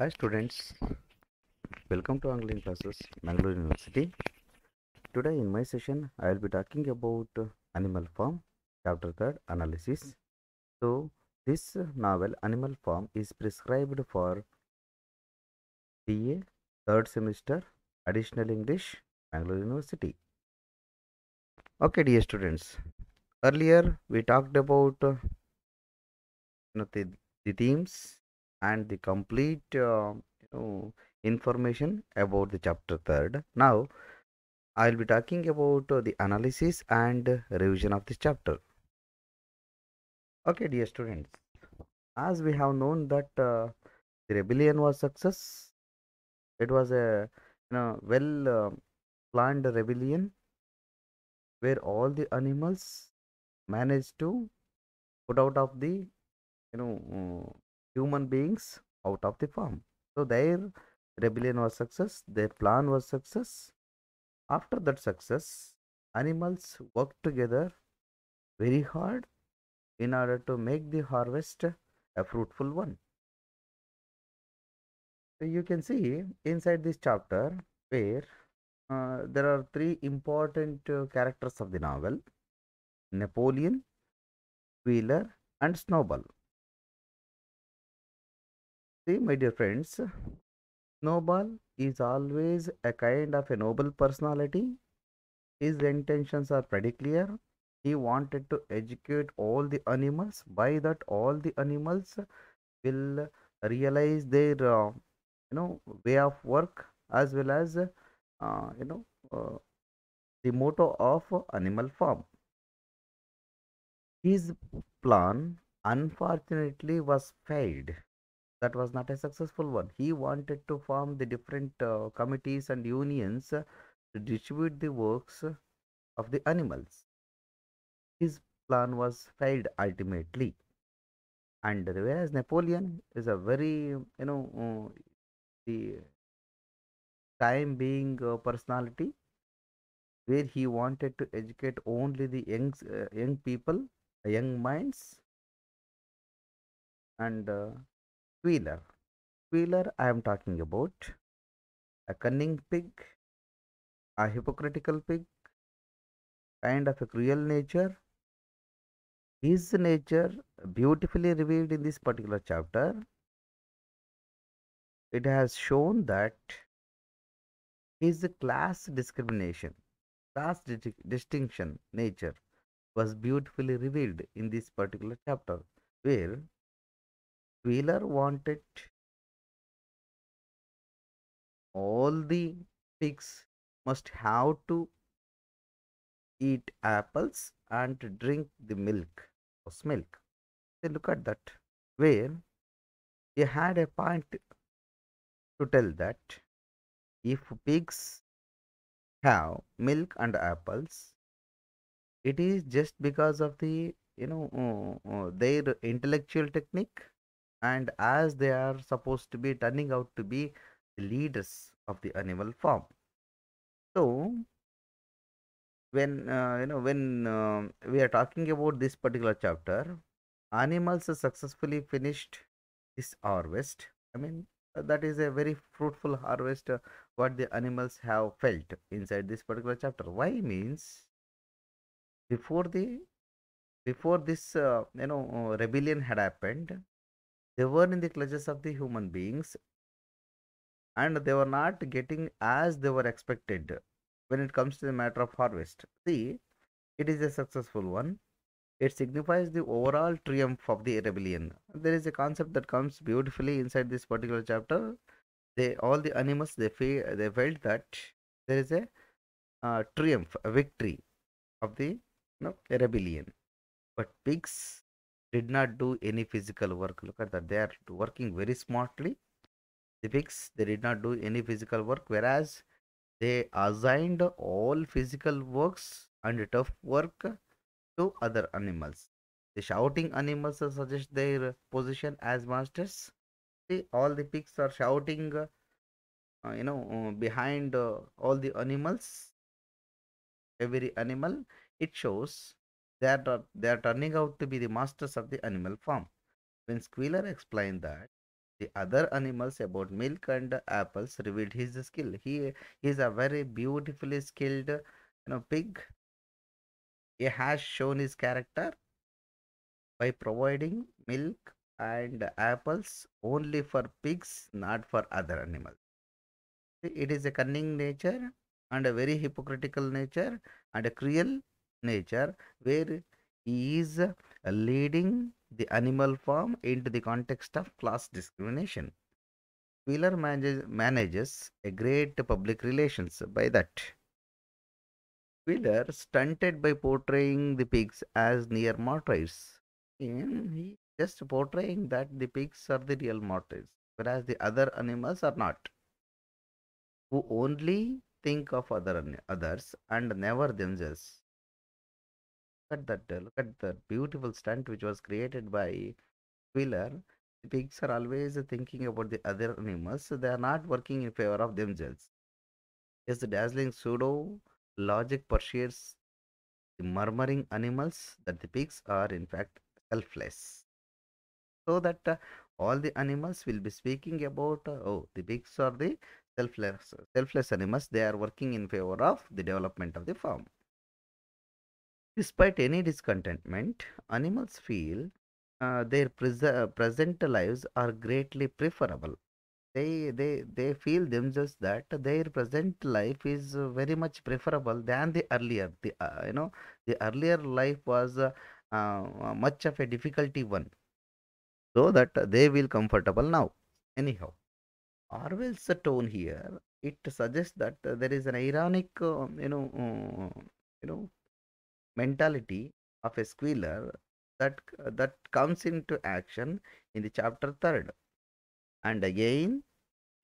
Hi students, welcome to Angling Classes, Mangalore University. Today in my session, I will be talking about Animal Farm, Chapter 3rd Analysis. So, this novel Animal Farm is prescribed for BA 3rd semester, Additional English, Mangalore University. Okay dear students, earlier we talked about uh, you know, the, the themes and the complete uh, you know, information about the chapter third now i'll be talking about uh, the analysis and revision of this chapter okay dear students as we have known that uh, the rebellion was success it was a you know well uh, planned rebellion where all the animals managed to put out of the you know human beings out of the farm. So their rebellion was success, their plan was success. After that success, animals worked together very hard in order to make the harvest a fruitful one. So you can see inside this chapter where uh, there are three important uh, characters of the novel Napoleon, Wheeler, and Snowball. See, my dear friends, Snowball is always a kind of a noble personality. His intentions are pretty clear. He wanted to educate all the animals. By that, all the animals will realize their, uh, you know, way of work as well as, uh, you know, uh, the motto of Animal Farm. His plan, unfortunately, was failed that was not a successful one he wanted to form the different uh, committees and unions to distribute the works of the animals his plan was failed ultimately and whereas napoleon is a very you know uh, the time being uh, personality where he wanted to educate only the young uh, young people young minds and Wheeler. Wheeler, I am talking about a cunning pig, a hypocritical pig, kind of a cruel nature. His nature beautifully revealed in this particular chapter. It has shown that his class discrimination, class distinction nature was beautifully revealed in this particular chapter, where Wheeler wanted all the pigs must have to eat apples and drink the milk horse milk. Then look at that where they had a point to tell that if pigs have milk and apples, it is just because of the you know uh, uh, their intellectual technique and as they are supposed to be turning out to be the leaders of the animal farm so when uh, you know when uh, we are talking about this particular chapter animals successfully finished this harvest i mean uh, that is a very fruitful harvest uh, what the animals have felt inside this particular chapter why means before the before this uh, you know uh, rebellion had happened they were in the clutches of the human beings and they were not getting as they were expected when it comes to the matter of harvest. See, it is a successful one. It signifies the overall triumph of the rebellion. There is a concept that comes beautifully inside this particular chapter. They all the animals they fe- they felt that there is a uh, triumph, a victory of the you know, rebellion. But pigs did not do any physical work. Look at that. They are working very smartly. The pigs, they did not do any physical work, whereas they assigned all physical works and tough work to other animals. The shouting animals suggest their position as masters. See, all the pigs are shouting, uh, you know, uh, behind uh, all the animals. Every animal, it shows are, they are turning out to be the masters of the animal farm. When Squealer explained that the other animals about milk and apples revealed his skill. He is a very beautifully skilled you know, pig. He has shown his character by providing milk and apples only for pigs, not for other animals. It is a cunning nature and a very hypocritical nature and a cruel nature where he is uh, leading the animal farm into the context of class discrimination. Wheeler manages, manages a great public relations by that. Wheeler stunted by portraying the pigs as near martyrs. And he just portraying that the pigs are the real martyrs, whereas the other animals are not. Who only think of other others and never themselves at that uh, look at the beautiful stunt which was created by Wheeler. The pigs are always thinking about the other animals, so they are not working in favor of themselves. the dazzling pseudo logic persuades the murmuring animals that the pigs are in fact selfless. So that uh, all the animals will be speaking about uh, oh the pigs are the selfless selfless animals they are working in favor of the development of the farm Despite any discontentment, animals feel uh, their uh, present lives are greatly preferable. They, they, they feel themselves that their present life is very much preferable than the earlier. The, uh, you know, the earlier life was uh, uh, much of a difficulty one, so that they feel comfortable now. Anyhow, Orwell's tone here it suggests that there is an ironic, um, you know, uh, you know, mentality of a squealer that that comes into action in the chapter third and again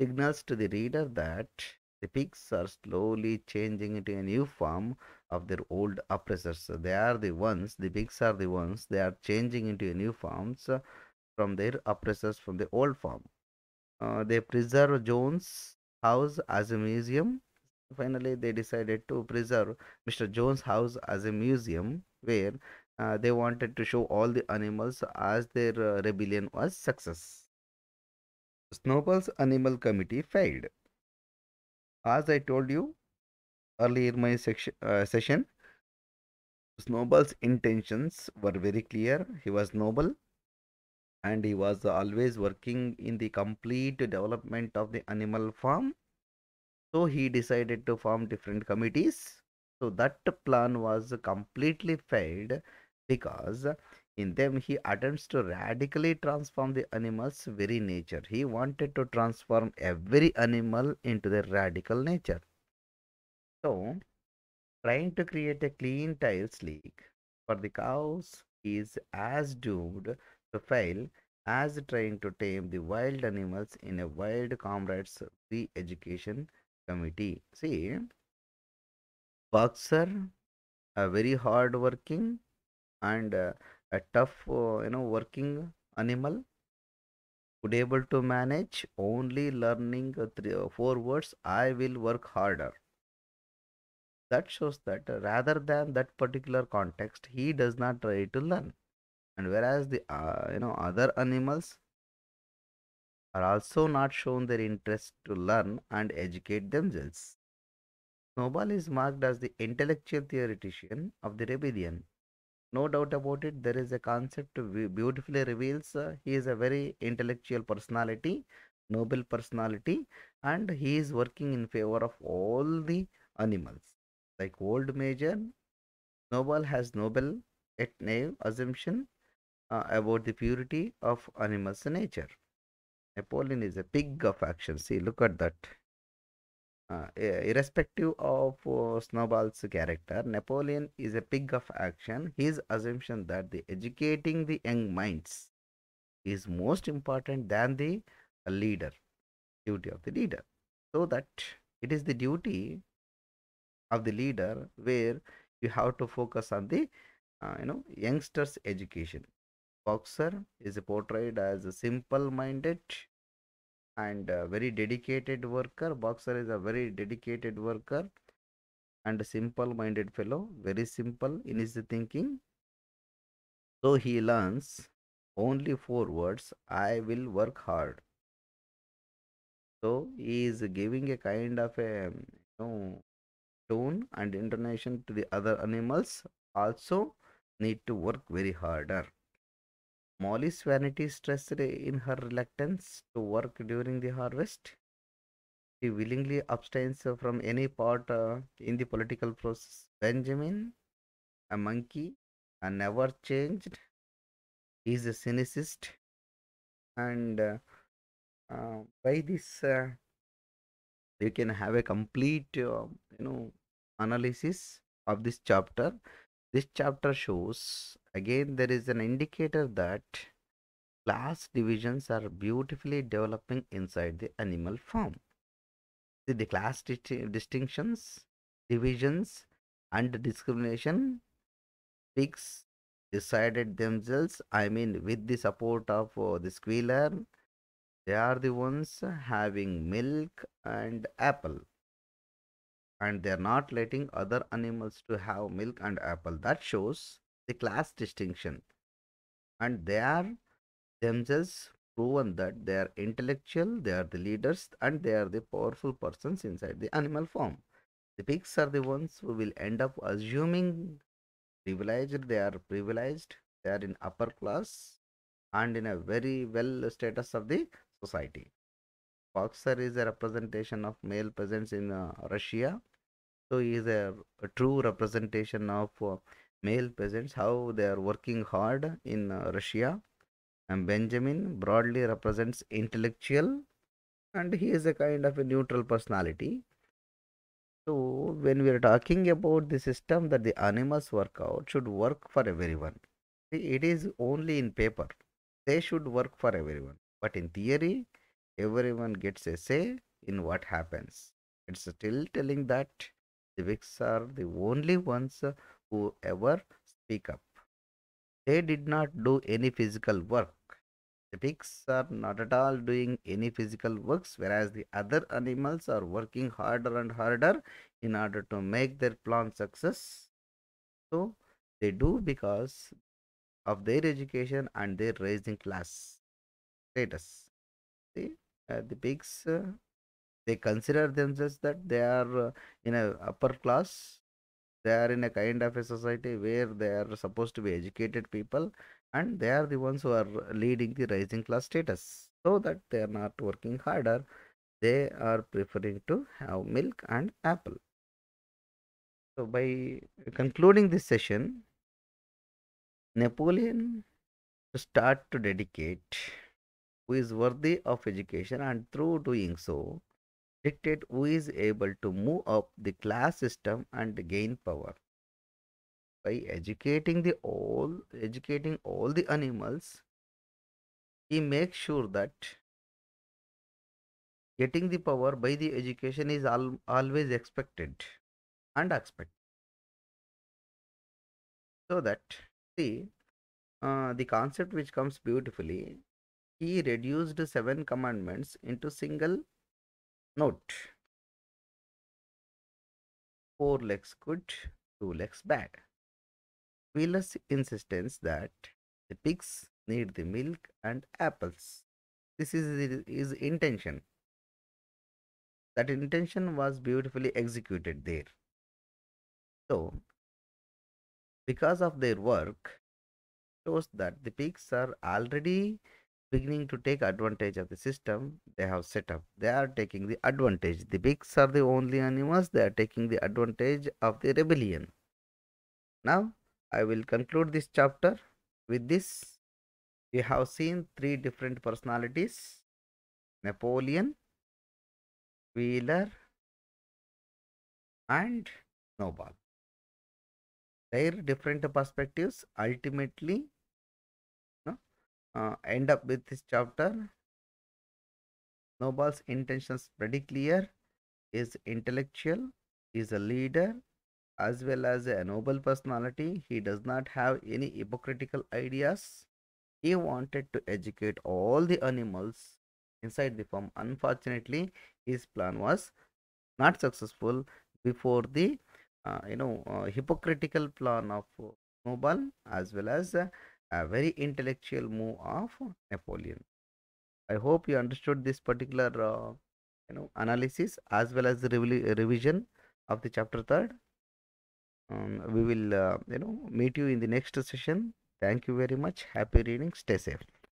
signals to the reader that the pigs are slowly changing into a new form of their old oppressors so they are the ones the pigs are the ones they are changing into a new forms uh, from their oppressors from the old form uh, they preserve jones house as a museum finally they decided to preserve mr jones house as a museum where uh, they wanted to show all the animals as their uh, rebellion was success snowball's animal committee failed as i told you earlier in my section, uh, session snowball's intentions were very clear he was noble and he was always working in the complete development of the animal farm so he decided to form different committees. So that plan was completely failed because in them he attempts to radically transform the animal's very nature. He wanted to transform every animal into their radical nature. So trying to create a clean tiles league for the cows is as doomed to fail as trying to tame the wild animals in a wild comrade's re-education committee. See, boxer, a uh, very hard working and a, uh, a tough, uh, you know, working animal could able to manage only learning three or four words i will work harder that shows that rather than that particular context he does not try to learn and whereas the uh, you know other animals are also not shown their interest to learn and educate themselves. Snowball is marked as the intellectual theoretician of the rebellion. No doubt about it, there is a concept beautifully reveals uh, he is a very intellectual personality, noble personality, and he is working in favor of all the animals. Like old major, Snowball has noble yet naive assumption uh, about the purity of animals' nature. Napoleon is a pig of action. See, look at that. Uh, irrespective of uh, Snowball's character, Napoleon is a pig of action. His assumption that the educating the young minds is most important than the leader, duty of the leader. So that it is the duty of the leader where you have to focus on the uh, you know youngsters education Boxer is portrayed as a simple-minded and a very dedicated worker. Boxer is a very dedicated worker and a simple-minded fellow, very simple in his thinking. So he learns only four words, I will work hard. So he is giving a kind of a you know, tone and intonation to the other animals also need to work very harder. Molly's vanity stressed in her reluctance to work during the harvest. She willingly abstains from any part uh, in the political process. Benjamin, a monkey, a never changed, is a cynicist, and uh, uh, by this uh, you can have a complete uh, you know analysis of this chapter. This chapter shows Again, there is an indicator that class divisions are beautifully developing inside the animal farm. See the class distinctions, divisions and discrimination pigs decided themselves, I mean with the support of uh, the squealer, they are the ones having milk and apple and they are not letting other animals to have milk and apple that shows the class distinction and they are themselves proven that they are intellectual they are the leaders and they are the powerful persons inside the animal form the pigs are the ones who will end up assuming privileged they are privileged they are in upper class and in a very well status of the society Boxer is a representation of male presence in uh, Russia. So he is a, a true representation of uh, male peasants how they are working hard in uh, russia and benjamin broadly represents intellectual and he is a kind of a neutral personality so when we are talking about the system that the animals work out should work for everyone it is only in paper they should work for everyone but in theory everyone gets a say in what happens it's still telling that the Vicks are the only ones whoever speak up. They did not do any physical work. The pigs are not at all doing any physical works, whereas the other animals are working harder and harder in order to make their plan success. So they do because of their education and their raising class status. See, uh, the pigs uh, they consider themselves that they are uh, in a upper class they are in a kind of a society where they are supposed to be educated people and they are the ones who are leading the rising class status so that they are not working harder they are preferring to have milk and apple so by concluding this session napoleon start to dedicate who is worthy of education and through doing so dictate who is able to move up the class system and gain power. By educating the all, educating all the animals, he makes sure that getting the power by the education is al always expected and expected. So that see uh, the concept which comes beautifully, he reduced seven commandments into single note four legs good two legs bad wheeler's insistence that the pigs need the milk and apples this is his intention that intention was beautifully executed there so because of their work shows that the pigs are already beginning to take advantage of the system they have set up. They are taking the advantage. The bigs are the only animals. They are taking the advantage of the rebellion. Now, I will conclude this chapter with this. We have seen three different personalities. Napoleon, Wheeler, and Snowball. Their different perspectives ultimately uh, end up with this chapter. Snowball's intentions pretty clear. Is intellectual, is a leader, as well as a noble personality. He does not have any hypocritical ideas. He wanted to educate all the animals inside the farm. Unfortunately, his plan was not successful before the uh, you know uh, hypocritical plan of Snowball as well as uh, a very intellectual move of Napoleon. I hope you understood this particular uh, you know analysis as well as the rev revision of the chapter third. Um, we will uh, you know meet you in the next session. Thank you very much. Happy reading. Stay safe.